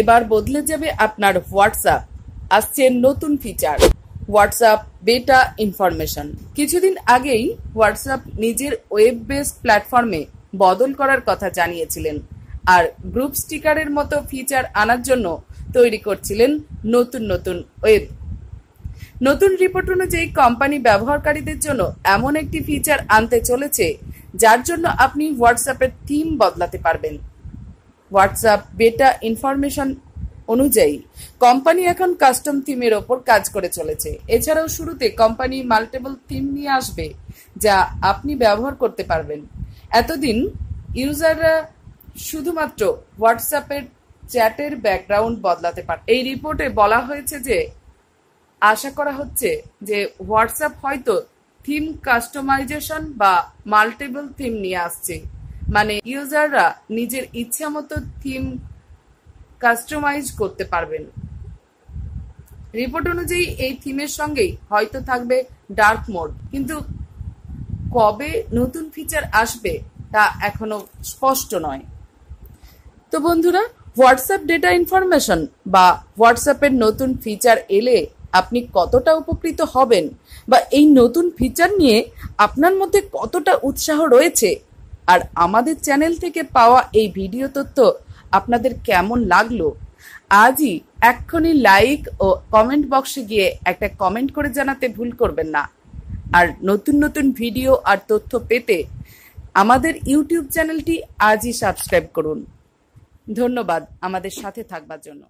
এবার বদলে যাবে আপনার হোয়াটসঅ্যাপ আসছে নতুন ফিচার হোয়াটসঅ্যাপ বেটা ইনফরমেশন কিছুদিন আগেই হোয়াটসঅ্যাপ নিজের ওয়েব বেসড প্ল্যাটফর্মে বদল করার কথা জানিয়েছিলেন আর গ্রুপ স্টিকারের মতো ফিচার আনার জন্য তৈরি করছিলেন নতুন নতুন ওয়েব নতুন রিপোর্ট অনুযায়ী কোম্পানি ব্যবহারকারীদের জন্য এমন একটি ফিচার আনতে চলেছে যার জন্য আপনি হোয়াটসঅ্যাপের থিম বদলাতে পারবেন হোয়াটসঅ্যাপ বেটা ইনফরমেশন অনুযায়ী কোম্পানি এখন কাস্টম থিমের ওপর কাজ করে চলেছে এছাড়াও শুরুতে কোম্পানি মাল্টিপল থিম নিয়ে আসবে যা আপনি ব্যবহার করতে পারবেন এতদিন ইউজাররা শুধুমাত্র হোয়াটসঅ্যাপের চ্যাটের ব্যাকগ্রাউন্ড বদলাতে পারে এই রিপোর্টে বলা হয়েছে যে আশা করা হচ্ছে যে হোয়াটসঅ্যাপ হয়তো থিম কাস্টমাইজেশন বা মাল্টিপল থিম নিয়ে আসছে মানে ইউজাররা নিজের মতো থিম কাস্টমাইজ করতে পারবেন রিপোর্ট অনুযায়ী এই থিমের সঙ্গেই হয়তো থাকবে ডার্ক মোড কিন্তু কবে নতুন ফিচার আসবে তা এখনো স্পষ্ট নয় তো বন্ধুরা হোয়াটসঅ্যাপ ডেটা ইনফরমেশন বা হোয়াটসঅ্যাপের নতুন ফিচার এলে আপনি কতটা উপকৃত হবেন বা এই নতুন ফিচার নিয়ে আপনার মধ্যে কতটা উৎসাহ রয়েছে আর আমাদের চ্যানেল থেকে পাওয়া এই ভিডিও তথ্য আপনাদের কেমন লাগলো আজই এক্ষুনি লাইক ও কমেন্ট বক্সে গিয়ে একটা কমেন্ট করে জানাতে ভুল করবেন না আর নতুন নতুন ভিডিও আর তথ্য পেতে আমাদের ইউটিউব চ্যানেলটি আজই সাবস্ক্রাইব করুন ধন্যবাদ আমাদের সাথে থাকবার জন্য